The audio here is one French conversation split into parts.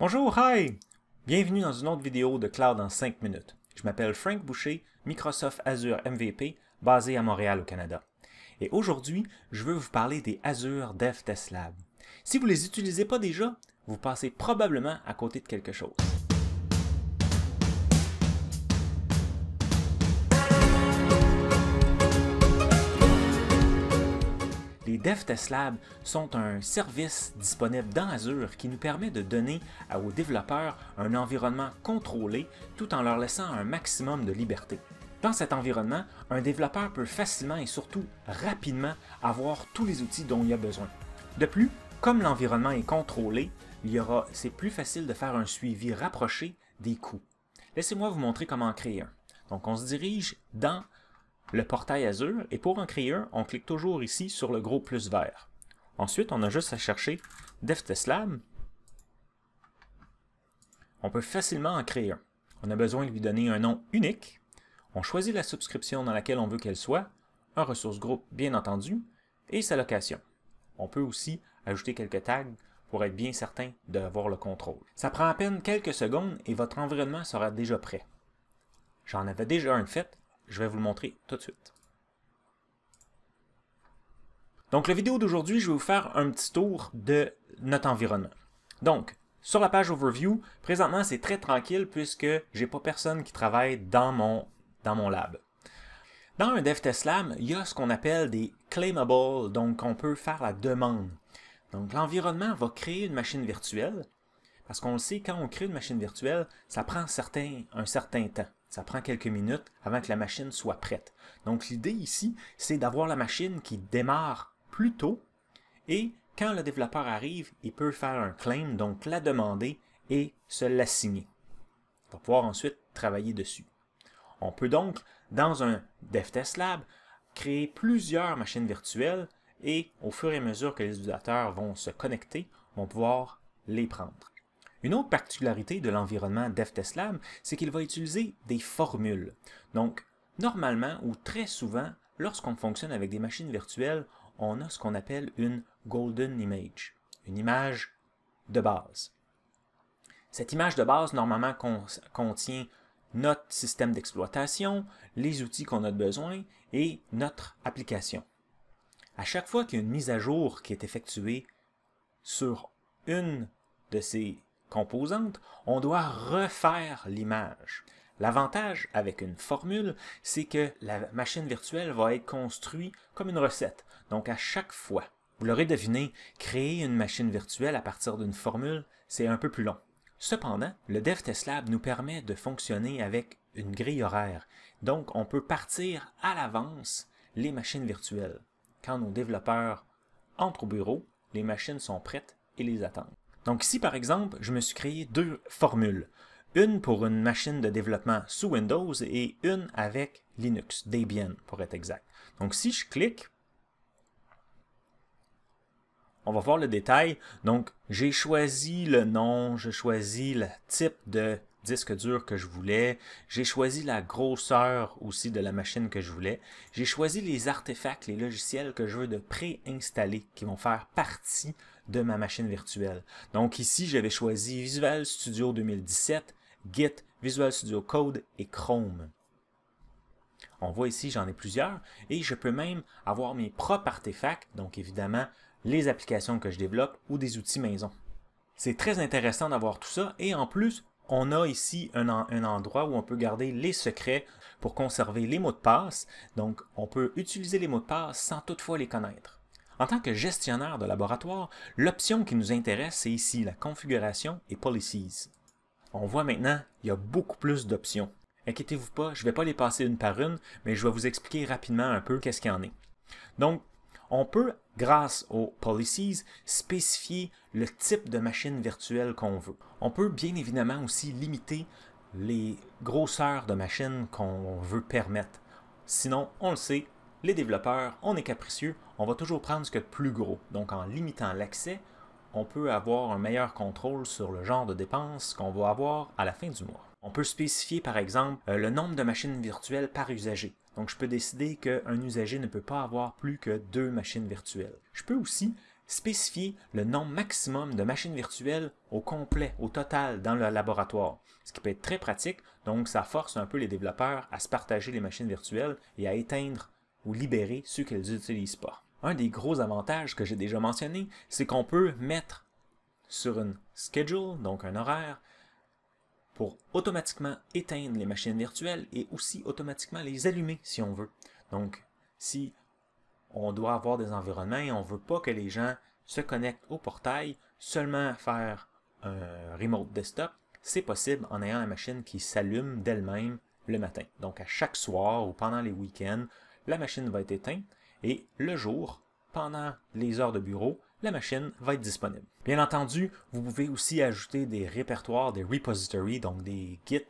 Bonjour, hi! Bienvenue dans une autre vidéo de Cloud en 5 minutes. Je m'appelle Frank Boucher, Microsoft Azure MVP, basé à Montréal au Canada. Et aujourd'hui, je veux vous parler des Azure Dev Test Si vous ne les utilisez pas déjà, vous passez probablement à côté de quelque chose. les DevTest sont un service disponible dans Azure qui nous permet de donner aux développeurs un environnement contrôlé tout en leur laissant un maximum de liberté. Dans cet environnement, un développeur peut facilement et surtout rapidement avoir tous les outils dont il a besoin. De plus, comme l'environnement est contrôlé, il y aura, c'est plus facile de faire un suivi rapproché des coûts. Laissez-moi vous montrer comment créer un. Donc on se dirige dans le portail Azure, et pour en créer un, on clique toujours ici sur le gros plus vert. Ensuite, on a juste à chercher DevTestLab. On peut facilement en créer un. On a besoin de lui donner un nom unique. On choisit la subscription dans laquelle on veut qu'elle soit, un ressource groupe bien entendu, et sa location. On peut aussi ajouter quelques tags pour être bien certain d'avoir le contrôle. Ça prend à peine quelques secondes et votre environnement sera déjà prêt. J'en avais déjà un fait, je vais vous le montrer tout de suite. Donc, la vidéo d'aujourd'hui, je vais vous faire un petit tour de notre environnement. Donc, sur la page Overview, présentement, c'est très tranquille puisque j'ai pas personne qui travaille dans mon, dans mon lab. Dans un DevTest Lab, il y a ce qu'on appelle des claimables, donc on peut faire la demande. Donc, l'environnement va créer une machine virtuelle parce qu'on le sait, quand on crée une machine virtuelle, ça prend un certain temps. Ça prend quelques minutes avant que la machine soit prête. Donc l'idée ici, c'est d'avoir la machine qui démarre plus tôt et quand le développeur arrive, il peut faire un claim, donc la demander et se l'assigner. On va pouvoir ensuite travailler dessus. On peut donc, dans un DevTest Lab, créer plusieurs machines virtuelles et au fur et à mesure que les utilisateurs vont se connecter, vont pouvoir les prendre. Une autre particularité de l'environnement Lab, c'est qu'il va utiliser des formules. Donc, normalement ou très souvent, lorsqu'on fonctionne avec des machines virtuelles, on a ce qu'on appelle une golden image, une image de base. Cette image de base, normalement, contient notre système d'exploitation, les outils qu'on a besoin et notre application. À chaque fois qu'il y a une mise à jour qui est effectuée sur une de ces composante, on doit refaire l'image. L'avantage avec une formule, c'est que la machine virtuelle va être construite comme une recette. Donc à chaque fois, vous l'aurez deviné, créer une machine virtuelle à partir d'une formule, c'est un peu plus long. Cependant, le DevTestLab nous permet de fonctionner avec une grille horaire. Donc on peut partir à l'avance les machines virtuelles. Quand nos développeurs entrent au bureau, les machines sont prêtes et les attendent. Donc si par exemple, je me suis créé deux formules, une pour une machine de développement sous Windows et une avec Linux, Debian pour être exact. Donc si je clique, on va voir le détail. Donc j'ai choisi le nom, j'ai choisi le type de disque dur que je voulais, j'ai choisi la grosseur aussi de la machine que je voulais, j'ai choisi les artefacts, les logiciels que je veux de préinstaller qui vont faire partie de ma machine virtuelle. Donc ici, j'avais choisi Visual Studio 2017, Git, Visual Studio Code et Chrome. On voit ici, j'en ai plusieurs et je peux même avoir mes propres artefacts, donc évidemment les applications que je développe ou des outils maison. C'est très intéressant d'avoir tout ça et en plus, on a ici un, un, endroit où on peut garder les secrets pour conserver les mots de passe. Donc, on peut utiliser les mots de passe sans toutefois les connaître. En tant que gestionnaire de laboratoire, l'option qui nous intéresse, c'est ici la configuration et policies. On voit maintenant, il y a beaucoup plus d'options. Inquiétez-vous pas, je ne vais pas les passer une par une, mais je vais vous expliquer rapidement un peu qu'est-ce qu'il y en est. Donc, on peut, grâce aux policies, spécifier le type de machine virtuelle qu'on veut. On peut bien évidemment aussi limiter les grosseurs de machines qu'on veut permettre. Sinon, on le sait, les développeurs, on est capricieux, on va toujours prendre ce que de plus gros. Donc en limitant l'accès, on peut avoir un meilleur contrôle sur le genre de dépenses qu'on va avoir à la fin du mois. On peut spécifier par exemple euh, le nombre de machines virtuelles par usager. Donc je peux décider qu'un usager ne peut pas avoir plus que deux machines virtuelles. Je peux aussi spécifier le nombre maximum de machines virtuelles au complet, au total, dans le laboratoire. Ce qui peut être très pratique, donc ça force un peu les développeurs à se partager les machines virtuelles et à éteindre libérer ceux qu'elles n'utilisent pas. Un des gros avantages que j'ai déjà mentionné, c'est qu'on peut mettre sur une schedule, donc un horaire, pour automatiquement éteindre les machines virtuelles et aussi automatiquement les allumer si on veut. Donc, si on doit avoir des environnements et on ne veut pas que les gens se connectent au portail seulement faire un remote desktop, c'est possible en ayant la machine qui s'allume d'elle-même le matin. Donc, à chaque soir ou pendant les week-ends, la machine va être éteinte et le jour, pendant les heures de bureau, la machine va être disponible. Bien entendu, vous pouvez aussi ajouter des répertoires, des repositories, donc des kits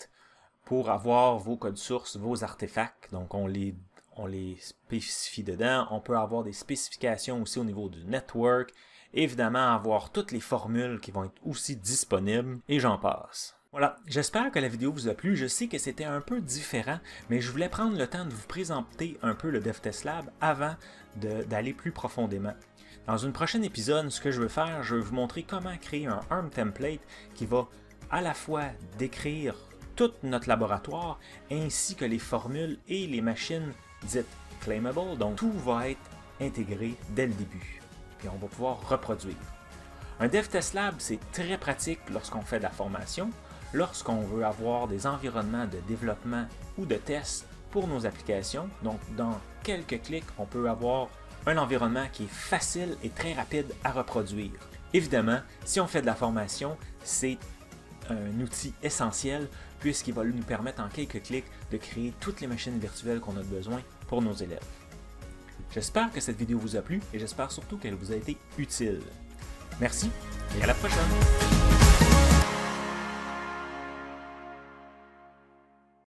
pour avoir vos codes sources, vos artefacts. Donc on les, on les spécifie dedans. On peut avoir des spécifications aussi au niveau du network. Évidemment, avoir toutes les formules qui vont être aussi disponibles et j'en passe. Voilà, j'espère que la vidéo vous a plu. Je sais que c'était un peu différent, mais je voulais prendre le temps de vous présenter un peu le DevTest Lab avant d'aller plus profondément. Dans un prochain épisode, ce que je veux faire, je vais vous montrer comment créer un ARM template qui va à la fois décrire tout notre laboratoire ainsi que les formules et les machines dites claimable. Donc tout va être intégré dès le début. et on va pouvoir reproduire. Un DevTest Lab, c'est très pratique lorsqu'on fait de la formation, lorsqu'on veut avoir des environnements de développement ou de test pour nos applications. Donc, dans quelques clics, on peut avoir un environnement qui est facile et très rapide à reproduire. Évidemment, si on fait de la formation, c'est un outil essentiel puisqu'il va nous permettre en quelques clics de créer toutes les machines virtuelles qu'on a besoin pour nos élèves. J'espère que cette vidéo vous a plu et j'espère surtout qu'elle vous a été utile. Merci et à la prochaine!